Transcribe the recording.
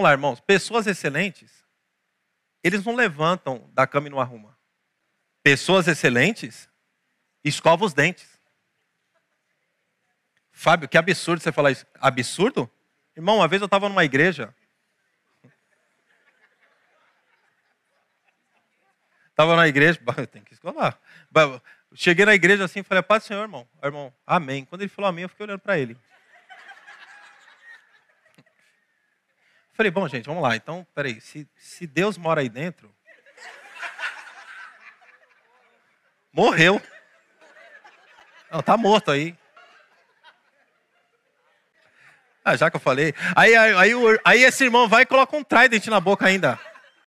Vamos lá, irmãos. Pessoas excelentes, eles não levantam da cama e não arrumam. Pessoas excelentes, escovam os dentes. Fábio, que absurdo você falar isso. Absurdo? Irmão, uma vez eu estava numa igreja. Estava na igreja, tem que escovar. Cheguei na igreja assim, e falei, paz do Senhor, irmão. irmão, amém. Quando ele falou amém, eu fiquei olhando para ele. Falei, bom, gente, vamos lá. Então, peraí, se, se Deus mora aí dentro, morreu. Não, tá morto aí. Ah, já que eu falei. Aí, aí, aí, aí esse irmão vai e coloca um trident na boca ainda.